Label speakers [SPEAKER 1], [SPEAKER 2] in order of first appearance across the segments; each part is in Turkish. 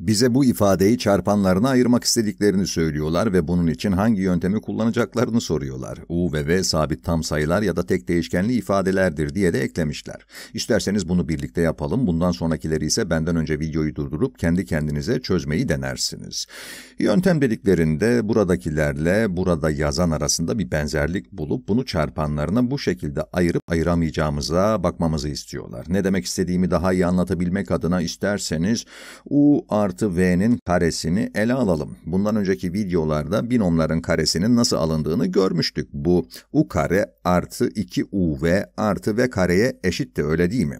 [SPEAKER 1] bize bu ifadeyi çarpanlarına ayırmak istediklerini söylüyorlar ve bunun için hangi yöntemi kullanacaklarını soruyorlar. U ve V sabit tam sayılar ya da tek değişkenli ifadelerdir diye de eklemişler. İsterseniz bunu birlikte yapalım. Bundan sonrakileri ise benden önce videoyu durdurup kendi kendinize çözmeyi denersiniz. Yöntem dediklerinde buradakilerle burada yazan arasında bir benzerlik bulup bunu çarpanlarına bu şekilde ayırıp ayıramayacağımıza bakmamızı istiyorlar. Ne demek istediğimi daha iyi anlatabilmek adına isterseniz U artı artı v'nin karesini ele alalım. Bundan önceki videolarda binomların karesinin nasıl alındığını görmüştük. Bu u kare artı 2uv artı v kareye eşit de öyle değil mi?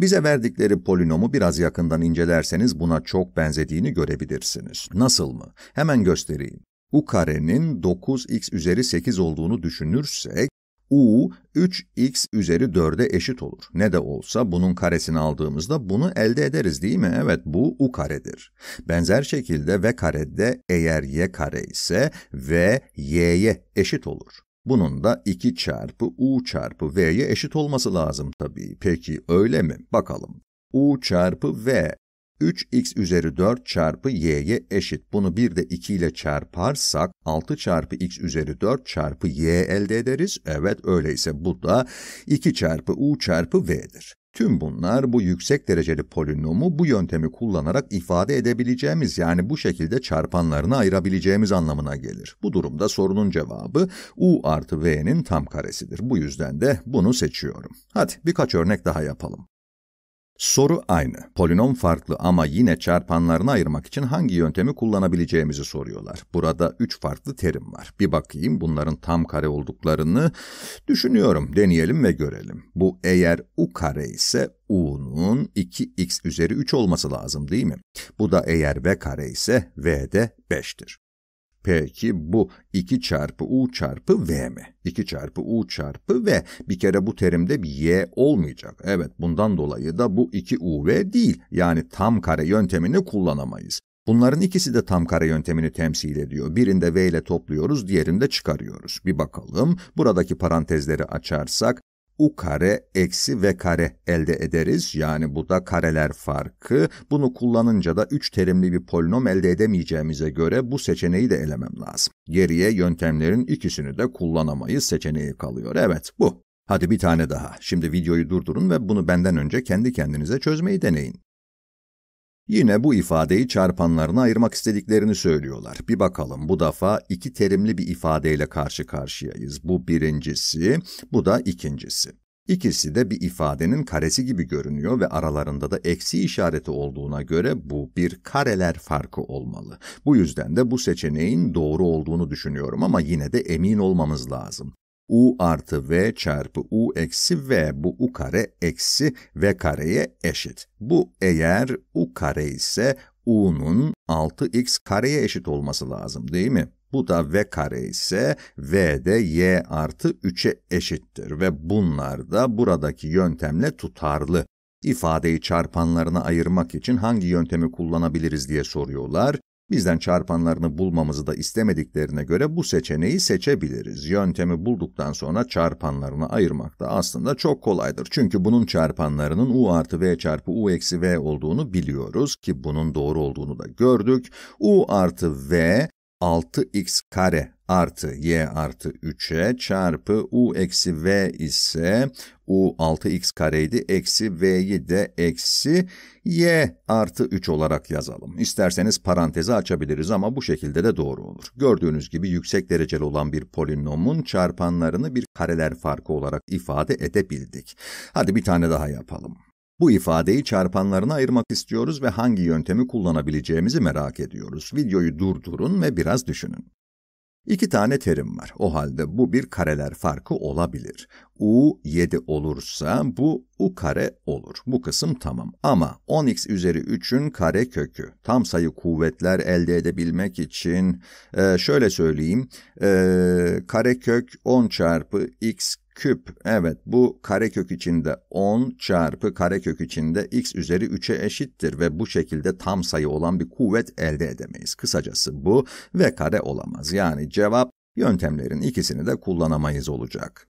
[SPEAKER 1] Bize verdikleri polinomu biraz yakından incelerseniz buna çok benzediğini görebilirsiniz. Nasıl mı? Hemen göstereyim. u karenin 9x üzeri 8 olduğunu düşünürsek, u 3x üzeri 4'e eşit olur. Ne de olsa bunun karesini aldığımızda bunu elde ederiz değil mi? Evet bu u karedir. Benzer şekilde v karede eğer y kare ise v y'ye eşit olur. Bunun da 2 çarpı u çarpı v'ye eşit olması lazım tabii. Peki öyle mi? Bakalım. u çarpı v 3x üzeri 4 çarpı y'ye eşit. Bunu bir de 2 ile çarparsak 6 çarpı x üzeri 4 çarpı y elde ederiz. Evet öyleyse bu da 2 çarpı u çarpı v'dir. Tüm bunlar bu yüksek dereceli polinomu bu yöntemi kullanarak ifade edebileceğimiz yani bu şekilde çarpanlarını ayırabileceğimiz anlamına gelir. Bu durumda sorunun cevabı u artı v'nin tam karesidir. Bu yüzden de bunu seçiyorum. Hadi birkaç örnek daha yapalım. Soru aynı. Polinom farklı ama yine çarpanlarını ayırmak için hangi yöntemi kullanabileceğimizi soruyorlar. Burada üç farklı terim var. Bir bakayım bunların tam kare olduklarını düşünüyorum. Deneyelim ve görelim. Bu eğer u kare ise u'nun 2x üzeri 3 olması lazım değil mi? Bu da eğer v kare ise v de 5'tir. Peki bu 2 çarpı u çarpı v mi? 2 çarpı u çarpı v. Bir kere bu terimde bir y olmayacak. Evet bundan dolayı da bu 2 uv değil. Yani tam kare yöntemini kullanamayız. Bunların ikisi de tam kare yöntemini temsil ediyor. Birinde v ile topluyoruz, diğerinde çıkarıyoruz. Bir bakalım, buradaki parantezleri açarsak u kare eksi v kare elde ederiz. Yani bu da kareler farkı. Bunu kullanınca da 3 terimli bir polinom elde edemeyeceğimize göre bu seçeneği de elemem lazım. Geriye yöntemlerin ikisini de kullanamayız seçeneği kalıyor. Evet bu. Hadi bir tane daha. Şimdi videoyu durdurun ve bunu benden önce kendi kendinize çözmeyi deneyin. Yine bu ifadeyi çarpanlarına ayırmak istediklerini söylüyorlar. Bir bakalım bu defa iki terimli bir ifadeyle karşı karşıyayız. Bu birincisi, bu da ikincisi. İkisi de bir ifadenin karesi gibi görünüyor ve aralarında da eksi işareti olduğuna göre bu bir kareler farkı olmalı. Bu yüzden de bu seçeneğin doğru olduğunu düşünüyorum ama yine de emin olmamız lazım u artı v çarpı u eksi v bu u kare eksi v kareye eşit. Bu eğer u kare ise u'nun 6x kareye eşit olması lazım değil mi? Bu da v kare ise v de y artı 3'e eşittir ve bunlar da buradaki yöntemle tutarlı. İfadeyi çarpanlarına ayırmak için hangi yöntemi kullanabiliriz diye soruyorlar. Bizden çarpanlarını bulmamızı da istemediklerine göre bu seçeneği seçebiliriz. Yöntemi bulduktan sonra çarpanlarını ayırmak da aslında çok kolaydır. Çünkü bunun çarpanlarının u artı v çarpı u eksi v olduğunu biliyoruz ki bunun doğru olduğunu da gördük. u artı v 6x kare artı y artı 3'e çarpı u eksi v ise u 6x kareydi eksi v'yi de eksi y artı 3 olarak yazalım. İsterseniz parantezi açabiliriz ama bu şekilde de doğru olur. Gördüğünüz gibi yüksek dereceli olan bir polinomun çarpanlarını bir kareler farkı olarak ifade edebildik. Hadi bir tane daha yapalım. Bu ifadeyi çarpanlarına ayırmak istiyoruz ve hangi yöntemi kullanabileceğimizi merak ediyoruz. Videoyu durdurun ve biraz düşünün. İki tane terim var. O halde bu bir kareler farkı olabilir. U 7 olursa bu U kare olur. Bu kısım tamam. Ama 10x üzeri 3'ün kare kökü. Tam sayı kuvvetler elde edebilmek için e, şöyle söyleyeyim. E, kare kök 10 çarpı x Küp, evet bu karekök içinde 10 çarpı karekök içinde x üzeri 3'e eşittir ve bu şekilde tam sayı olan bir kuvvet elde edemeyiz. Kısacası bu ve kare olamaz. Yani cevap yöntemlerin ikisini de kullanamayız olacak.